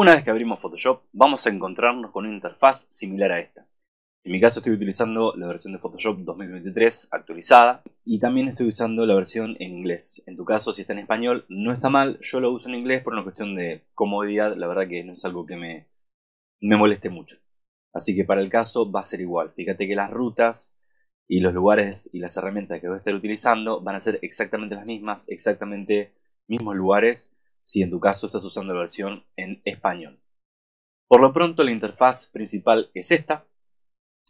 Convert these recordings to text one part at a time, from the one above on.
Una vez que abrimos Photoshop, vamos a encontrarnos con una interfaz similar a esta. En mi caso estoy utilizando la versión de Photoshop 2023 actualizada y también estoy usando la versión en inglés. En tu caso, si está en español, no está mal, yo lo uso en inglés por una cuestión de comodidad, la verdad que no es algo que me, moleste mucho. Así que para el caso va a ser igual. Fíjate que las rutas y los lugares y las herramientas que voy a estar utilizando van a ser exactamente las mismas, exactamente mismos lugares si en tu caso estás usando la versión en español. Por lo pronto la interfaz principal es esta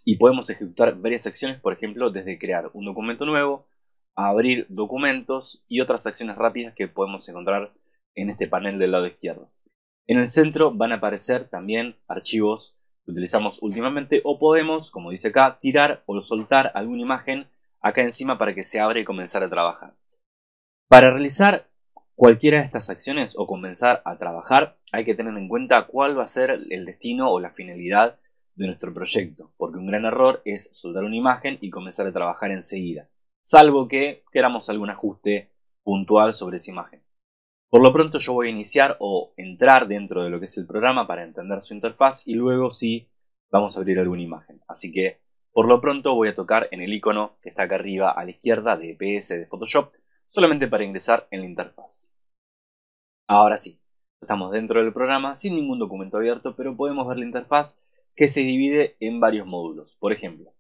y podemos ejecutar varias acciones, por ejemplo, desde crear un documento nuevo, abrir documentos y otras acciones rápidas que podemos encontrar en este panel del lado izquierdo. En el centro van a aparecer también archivos que utilizamos últimamente o podemos, como dice acá, tirar o soltar alguna imagen acá encima para que se abra y comenzar a trabajar. Para realizar Cualquiera de estas acciones o comenzar a trabajar hay que tener en cuenta cuál va a ser el destino o la finalidad de nuestro proyecto, porque un gran error es soltar una imagen y comenzar a trabajar enseguida, salvo que queramos algún ajuste puntual sobre esa imagen. Por lo pronto yo voy a iniciar o entrar dentro de lo que es el programa para entender su interfaz y luego sí vamos a abrir alguna imagen. Así que por lo pronto voy a tocar en el icono que está acá arriba a la izquierda de EPS de Photoshop solamente para ingresar en la interfaz. Ahora sí, estamos dentro del programa sin ningún documento abierto, pero podemos ver la interfaz que se divide en varios módulos. Por ejemplo,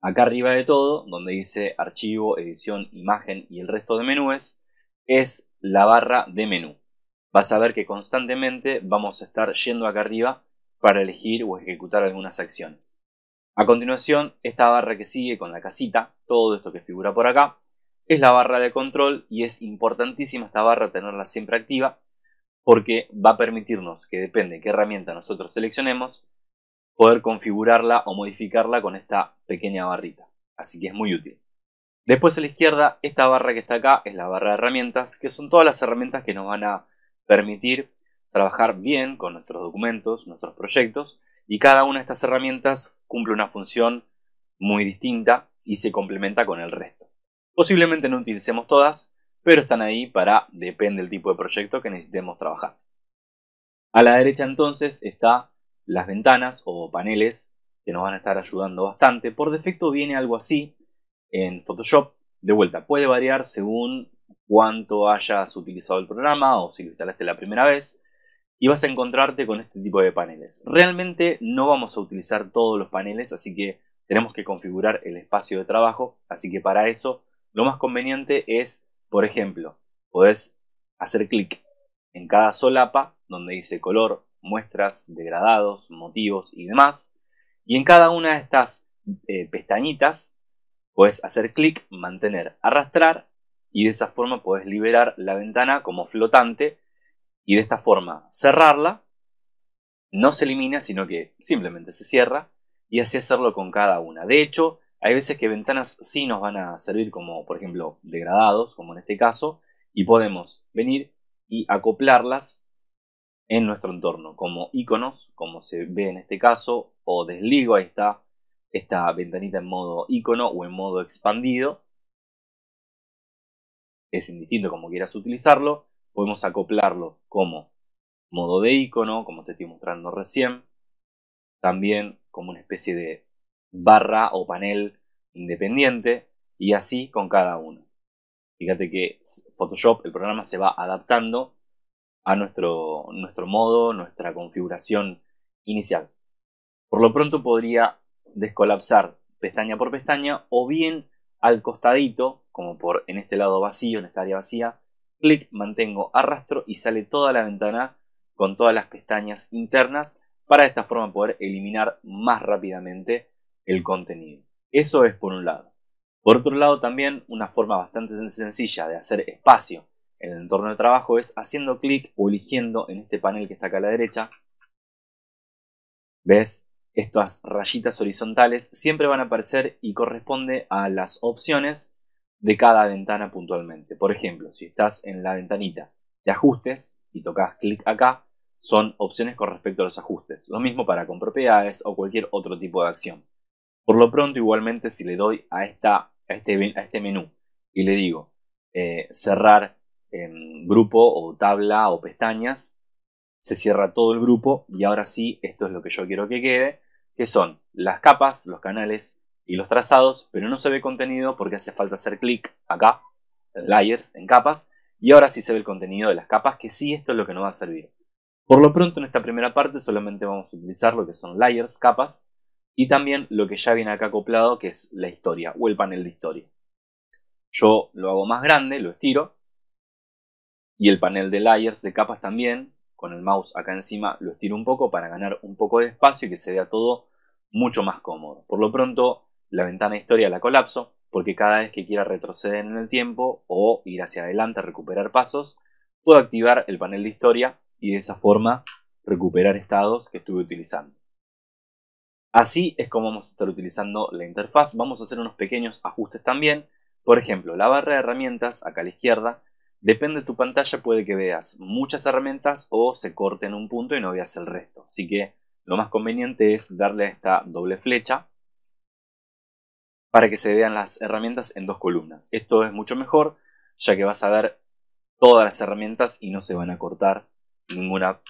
acá arriba de todo, donde dice archivo, edición, imagen y el resto de menúes, es la barra de menú. Vas a ver que constantemente vamos a estar yendo acá arriba para elegir o ejecutar algunas acciones. A continuación, esta barra que sigue con la casita, todo esto que figura por acá, es la barra de control y es importantísima esta barra tenerla siempre activa porque va a permitirnos que depende qué herramienta nosotros seleccionemos, poder configurarla o modificarla con esta pequeña barrita. Así que es muy útil. Después a la izquierda, esta barra que está acá es la barra de herramientas, que son todas las herramientas que nos van a permitir trabajar bien con nuestros documentos, nuestros proyectos, y cada una de estas herramientas cumple una función muy distinta y se complementa con el resto. Posiblemente no utilicemos todas, pero están ahí para, depende del tipo de proyecto que necesitemos trabajar. A la derecha entonces está las ventanas o paneles que nos van a estar ayudando bastante. Por defecto viene algo así en Photoshop. De vuelta, puede variar según cuánto hayas utilizado el programa o si lo instalaste la primera vez y vas a encontrarte con este tipo de paneles. Realmente no vamos a utilizar todos los paneles, así que tenemos que configurar el espacio de trabajo, así que para eso lo más conveniente es, por ejemplo, podés hacer clic en cada solapa donde dice color, muestras, degradados, motivos y demás. Y en cada una de estas eh, pestañitas podés hacer clic, mantener, arrastrar y de esa forma podés liberar la ventana como flotante y de esta forma cerrarla. No se elimina, sino que simplemente se cierra y así hacerlo con cada una. De hecho, hay veces que ventanas sí nos van a servir como, por ejemplo, degradados, como en este caso, y podemos venir y acoplarlas en nuestro entorno, como iconos, como se ve en este caso, o desligo, ahí está esta ventanita en modo icono o en modo expandido. Es indistinto como quieras utilizarlo. Podemos acoplarlo como modo de icono, como te estoy mostrando recién. También como una especie de barra o panel independiente y así con cada uno. Fíjate que Photoshop, el programa, se va adaptando a nuestro, nuestro modo, nuestra configuración inicial. Por lo pronto podría descolapsar pestaña por pestaña o bien al costadito, como por en este lado vacío, en esta área vacía, clic, mantengo, arrastro y sale toda la ventana con todas las pestañas internas para de esta forma poder eliminar más rápidamente el contenido. Eso es por un lado. Por otro lado, también una forma bastante sencilla de hacer espacio en el entorno de trabajo es haciendo clic o eligiendo en este panel que está acá a la derecha. ¿Ves? Estas rayitas horizontales siempre van a aparecer y corresponde a las opciones de cada ventana puntualmente. Por ejemplo, si estás en la ventanita de ajustes y tocas clic acá, son opciones con respecto a los ajustes. Lo mismo para con propiedades o cualquier otro tipo de acción. Por lo pronto, igualmente, si le doy a, esta, a, este, este menú y le digo eh, cerrar en em, grupo o tabla o pestañas, se cierra todo el grupo y ahora sí, esto es lo que yo quiero que quede, que son las capas, los canales y los trazados, pero no se ve contenido porque hace falta hacer clic acá, en layers, en capas, y ahora sí se ve el contenido de las capas, que sí, esto es lo que nos va a servir. Por lo pronto en esta primera parte solamente vamos a utilizar lo que son layers, capas, y también lo que ya viene acá acoplado, que es la historia o el panel de historia. Yo lo hago más grande, lo estiro. Y el panel de layers de capas también, con el mouse acá encima, lo estiro un poco para ganar un poco de espacio y que se vea todo mucho más cómodo. Por lo pronto, la ventana de historia la colapso, porque cada vez que quiera retroceder en el tiempo o ir hacia adelante, a recuperar pasos, puedo activar el panel de historia y de esa forma recuperar estados que estuve utilizando. Así es como vamos a estar utilizando la interfaz. Vamos a hacer unos pequeños ajustes también. Por ejemplo, la barra de herramientas, acá a la izquierda, depende de tu pantalla, puede que veas muchas herramientas o se corte en un punto y no veas el resto. Así que lo más conveniente es darle a esta doble flecha para que se vean las herramientas en dos columnas. Esto es mucho mejor, ya que vas a ver todas las herramientas y no se van a cortar ninguna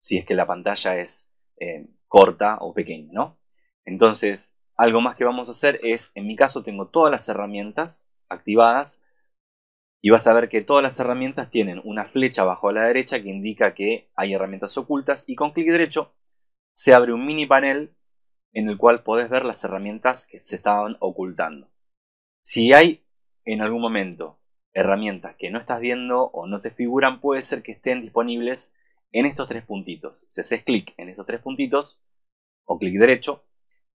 si es que la pantalla es eh, corta o pequeña, ¿no? Entonces, algo más que vamos a hacer es, en mi caso tengo todas las herramientas activadas y vas a ver que todas las herramientas tienen una flecha abajo a la derecha que indica que hay herramientas ocultas y con clic derecho se abre un mini panel en el cual podés ver las herramientas que se estaban ocultando. Si hay en algún momento herramientas que no estás viendo o no te figuran, puede ser que estén disponibles en estos tres puntitos. Si haces clic en estos tres puntitos o clic derecho,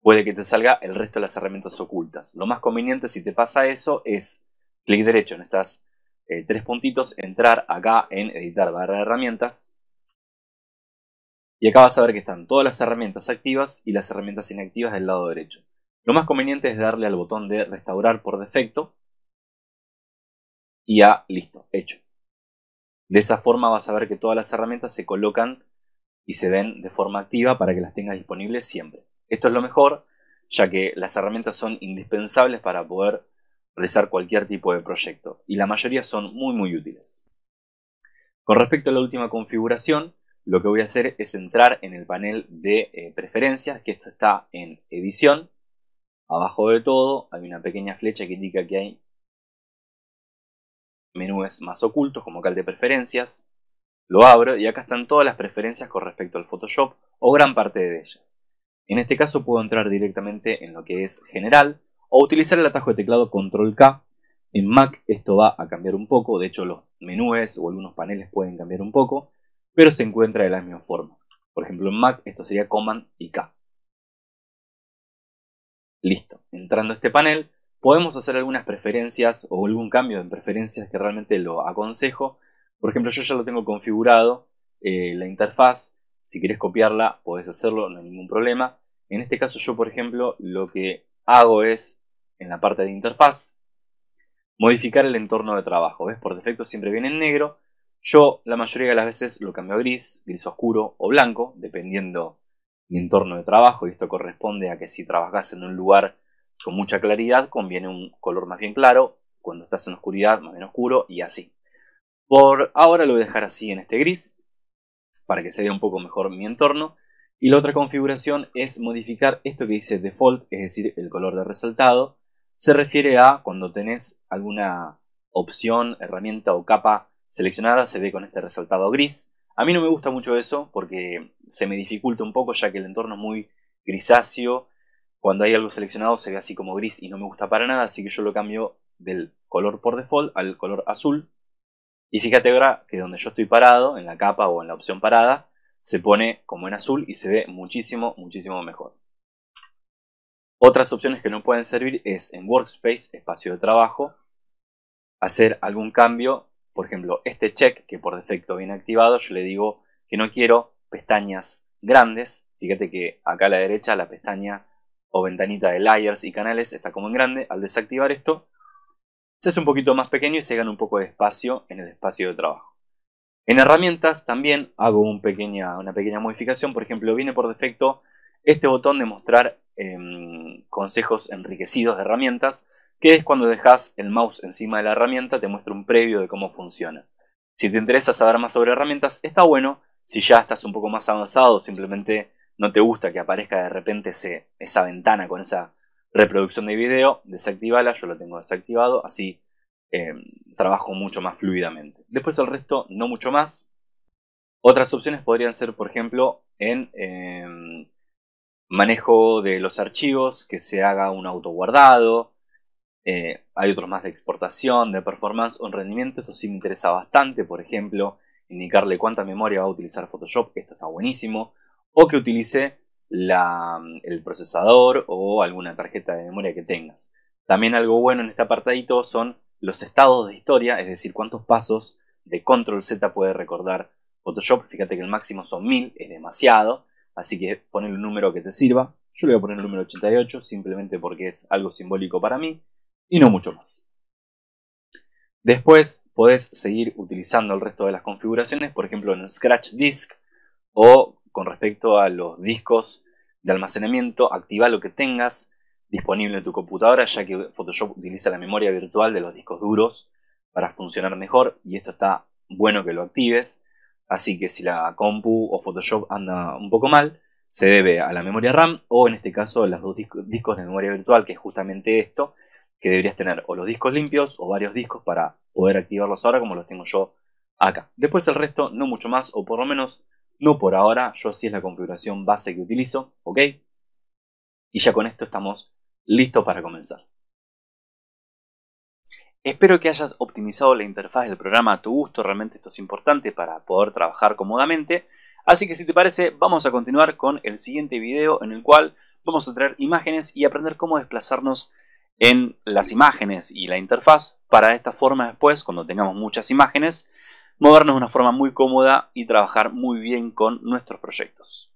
puede que te salga el resto de las herramientas ocultas. Lo más conveniente si te pasa eso es clic derecho en estas eh, tres puntitos, entrar acá en editar barra de herramientas. Y acá vas a ver que están todas las herramientas activas y las herramientas inactivas del lado derecho. Lo más conveniente es darle al botón de restaurar por defecto y ya listo, hecho. De esa forma vas a ver que todas las herramientas se colocan y se ven de forma activa para que las tengas disponibles siempre. Esto es lo mejor, ya que las herramientas son indispensables para poder realizar cualquier tipo de proyecto y la mayoría son muy muy útiles. Con respecto a la última configuración, lo que voy a hacer es entrar en el panel de eh, preferencias, que esto está en edición. Abajo de todo hay una pequeña flecha que indica que hay menúes más ocultos como cal de preferencias, lo abro y acá están todas las preferencias con respecto al Photoshop o gran parte de ellas. En este caso puedo entrar directamente en lo que es general o utilizar el atajo de teclado control K. En Mac esto va a cambiar un poco, de hecho los menúes o algunos paneles pueden cambiar un poco, pero se encuentra de la misma forma. Por ejemplo en Mac esto sería Command y K. Listo, entrando a este panel Podemos hacer algunas preferencias o algún cambio en preferencias que realmente lo aconsejo. Por ejemplo, yo ya lo tengo configurado, eh, la interfaz, si quieres copiarla, podés hacerlo, no hay ningún problema. En este caso yo, por ejemplo, lo que hago es, en la parte de interfaz, modificar el entorno de trabajo. ¿Ves? Por defecto siempre viene en negro. Yo la mayoría de las veces lo cambio a gris, gris oscuro o blanco, dependiendo mi entorno de trabajo. Y esto corresponde a que si trabajas en un lugar con mucha claridad conviene un color más bien claro, cuando estás en oscuridad más bien oscuro y así. Por ahora lo voy a dejar así en este gris, para que se vea un poco mejor mi entorno. Y la otra configuración es modificar esto que dice default, es decir, el color de resaltado. Se refiere a cuando tenés alguna opción, herramienta o capa seleccionada, se ve con este resaltado gris. A mí no me gusta mucho eso porque se me dificulta un poco ya que el entorno es muy grisáceo cuando hay algo seleccionado se ve así como gris y no me gusta para nada, así que yo lo cambio del color por default al color azul. Y fíjate ahora que donde yo estoy parado, en la capa o en la opción parada, se pone como en azul y se ve muchísimo, muchísimo mejor. Otras opciones que no pueden servir es en Workspace, espacio de trabajo, hacer algún cambio. Por ejemplo, este check que por defecto viene activado, yo le digo que no quiero pestañas grandes. Fíjate que acá a la derecha la pestaña o ventanita de layers y canales está como en grande. Al desactivar esto, se hace un poquito más pequeño y se gana un poco de espacio en el espacio de trabajo. En herramientas también hago una pequeña modificación. Por ejemplo, viene por defecto este botón de mostrar em, consejos enriquecidos de herramientas, que es cuando dejas el mouse encima de la herramienta, te muestra un previo de cómo funciona. Si te interesa saber más sobre herramientas, está bueno. Si ya estás un poco más avanzado, simplemente no te gusta que aparezca de repente esa ventana con esa reproducción de video, desactivala, yo lo tengo desactivado, así em, trabajo mucho más fluidamente. Después el resto, no mucho más. Otras opciones podrían ser, por ejemplo, en em, manejo de los archivos, que se haga un autoguardado. guardado. Eh, hay otros más de exportación, de performance o rendimiento. Esto sí me interesa bastante, por ejemplo, indicarle cuánta memoria va a utilizar Photoshop, esto está buenísimo o que utilice el procesador o alguna tarjeta de memoria que tengas. También algo bueno en este apartadito son los estados de historia, es decir, cuántos pasos de control Z puede recordar Photoshop. Fíjate que el máximo son 1000, es demasiado, así que pon el número que te sirva. Yo le voy a poner el número 88 simplemente porque es algo simbólico para mí y no mucho más. Después podés seguir utilizando el resto de las configuraciones, por ejemplo en el Scratch Disk o con respecto a los discos de almacenamiento, activa lo que tengas disponible en tu computadora, ya que Photoshop utiliza la memoria virtual de los discos duros para funcionar mejor y esto está bueno que lo actives. Así que si la compu o Photoshop anda un poco mal, se debe a la memoria RAM o en este caso a los dos discos de memoria virtual, que es justamente esto, que deberías tener o los discos limpios o varios discos para poder activarlos ahora como los tengo yo acá. Después el resto no mucho más o por lo menos no por ahora, yo así es la configuración base que utilizo, ¿ok? Y ya con esto estamos listos para comenzar. Espero que hayas optimizado la interfaz del programa a tu gusto, realmente esto es importante para poder trabajar cómodamente. Así que si te parece, vamos a continuar con el siguiente video en el cual vamos a traer imágenes y aprender cómo desplazarnos en las imágenes y la interfaz para de esta forma después, cuando tengamos muchas imágenes, movernos de una forma muy cómoda y trabajar muy bien con nuestros proyectos.